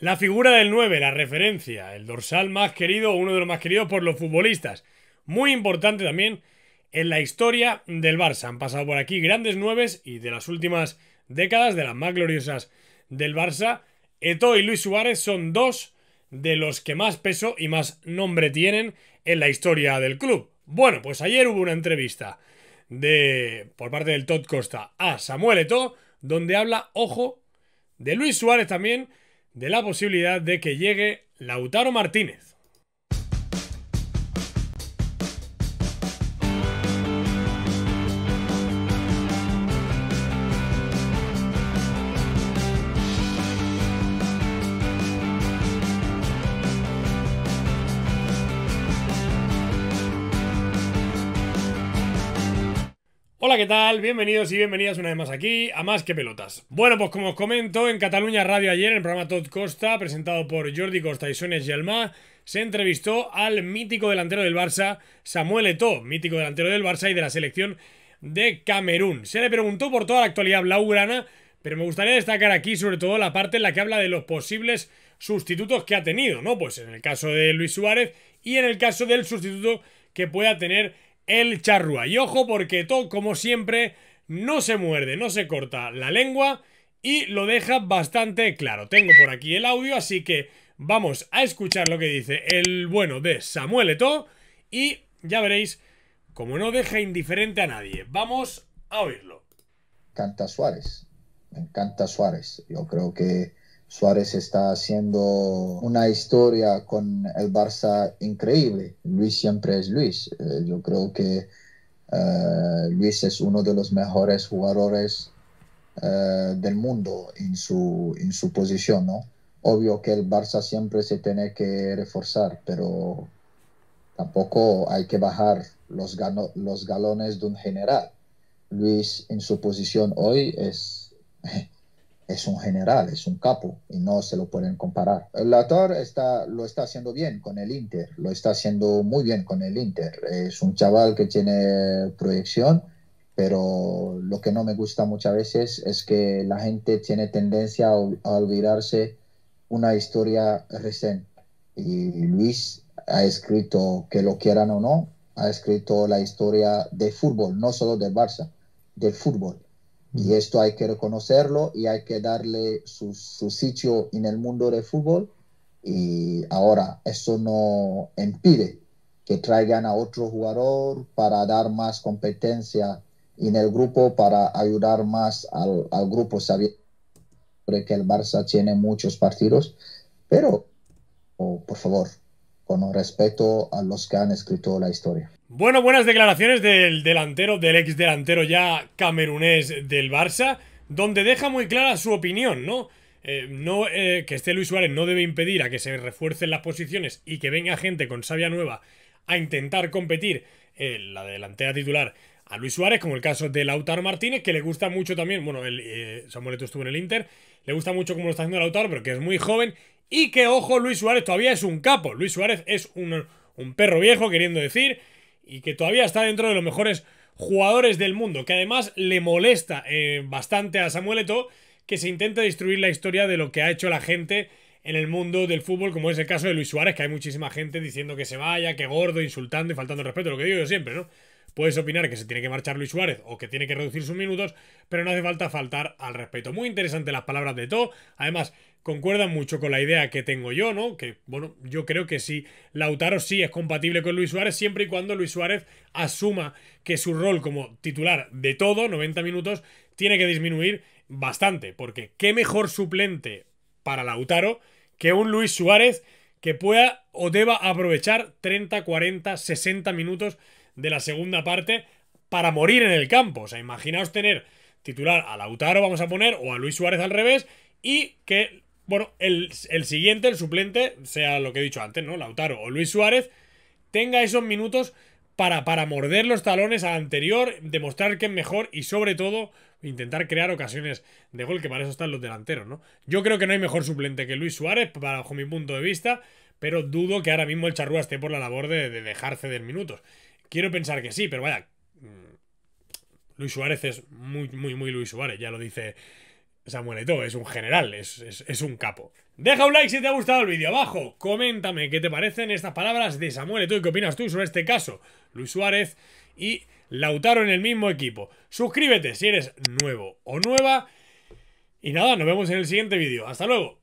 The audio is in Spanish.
La figura del 9, la referencia, el dorsal más querido uno de los más queridos por los futbolistas. Muy importante también en la historia del Barça. Han pasado por aquí grandes 9 y de las últimas décadas, de las más gloriosas del Barça, Eto y Luis Suárez son dos de los que más peso y más nombre tienen en la historia del club. Bueno, pues ayer hubo una entrevista de por parte del Todd Costa a Samuel Eto, donde habla, ojo, de Luis Suárez también de la posibilidad de que llegue Lautaro Martínez. Hola, ¿qué tal? Bienvenidos y bienvenidas una vez más aquí a Más que Pelotas. Bueno, pues como os comento, en Cataluña Radio ayer, en el programa Tod Costa, presentado por Jordi Costa y Sones Gelmá, se entrevistó al mítico delantero del Barça, Samuel Eto'o, mítico delantero del Barça y de la selección de Camerún. Se le preguntó por toda la actualidad blaugrana, pero me gustaría destacar aquí sobre todo la parte en la que habla de los posibles sustitutos que ha tenido, ¿no? Pues en el caso de Luis Suárez y en el caso del sustituto que pueda tener el charrúa. Y ojo porque todo, como siempre, no se muerde, no se corta la lengua y lo deja bastante claro. Tengo por aquí el audio, así que vamos a escuchar lo que dice el bueno de Samuel Eto y ya veréis como no deja indiferente a nadie. Vamos a oírlo. Canta Suárez, me encanta Suárez. Yo creo que Suárez está haciendo una historia con el Barça increíble. Luis siempre es Luis. Eh, yo creo que eh, Luis es uno de los mejores jugadores eh, del mundo en su, en su posición, ¿no? Obvio que el Barça siempre se tiene que reforzar, pero tampoco hay que bajar los, los galones de un general. Luis en su posición hoy es es un general, es un capo y no se lo pueden comparar. El Tor está, lo está haciendo bien con el Inter, lo está haciendo muy bien con el Inter. Es un chaval que tiene proyección, pero lo que no me gusta muchas veces es que la gente tiene tendencia a, olvidarse una historia reciente. Y Luis ha escrito, que lo quieran o no, ha escrito la historia de fútbol, no solo del Barça, del fútbol y esto hay que reconocerlo y hay que darle su, sitio en el mundo del fútbol. Y ahora, eso no impide que traigan a otro jugador para dar más competencia en el grupo, para ayudar más al, al grupo, sabiendo que el Barça tiene muchos partidos, pero, oh, por favor, con respeto a los que han escrito la historia. Bueno, buenas declaraciones del delantero, del ex delantero ya camerunés del Barça, donde deja muy clara su opinión, ¿no? Eh, no eh, que este Luis Suárez no debe impedir a que se refuercen las posiciones y que venga gente con savia nueva a intentar competir eh, la delantera titular a Luis Suárez, como el caso de Lautaro Martínez, que le gusta mucho también, bueno, el, estuvo en el Inter, le gusta mucho cómo lo está haciendo Lautaro, pero que es muy joven, y que, ojo, Luis Suárez todavía es un capo, Luis Suárez es un, un perro viejo, queriendo decir, y que todavía está dentro de los mejores jugadores del mundo, que además le molesta eh, bastante a Samuel Eto'o que se intente destruir la historia de lo que ha hecho la gente en el mundo del fútbol, como es el caso de Luis Suárez, que hay muchísima gente diciendo que se vaya, que gordo, insultando y faltando respeto, lo que digo yo siempre, ¿no? Puedes opinar que se tiene que marchar Luis Suárez o que tiene que reducir sus minutos, pero no hace falta faltar al respeto. Muy interesante las palabras de todo. Además, concuerdan mucho con la idea que tengo yo, ¿no? Que, bueno, yo creo que sí, Lautaro sí es compatible con Luis Suárez siempre y cuando Luis Suárez asuma que su rol como titular de todo, 90 minutos, tiene que disminuir bastante. Porque qué mejor suplente para Lautaro que un Luis Suárez que pueda o deba aprovechar 30, 40, 60 minutos de la segunda parte para morir en el campo. O sea, imaginaos tener titular a Lautaro, vamos a poner, o a Luis Suárez al revés, y que, bueno, el, siguiente, el suplente, sea lo que he dicho antes, ¿no? Lautaro o Luis Suárez, tenga esos minutos para, para morder los talones al anterior, demostrar que es mejor y sobre todo intentar crear ocasiones de gol, que para eso están los delanteros, ¿no? Yo creo que no hay mejor suplente que Luis Suárez, bajo mi punto de vista, pero dudo que ahora mismo el Charrúa esté por la labor de, de dejar ceder minutos. Quiero pensar que sí, pero vaya. Mm, Luis Suárez es muy, muy, muy Luis Suárez, ya lo dice Samuel Eto'o, es un general, es, un capo. Deja un like si te ha gustado el vídeo abajo, coméntame qué te parecen estas palabras de Samuel Eto'o y qué opinas tú sobre este caso. Luis Suárez y Lautaro en el mismo equipo. Suscríbete si eres nuevo o nueva. Y nada, nos vemos en el siguiente vídeo. Hasta luego.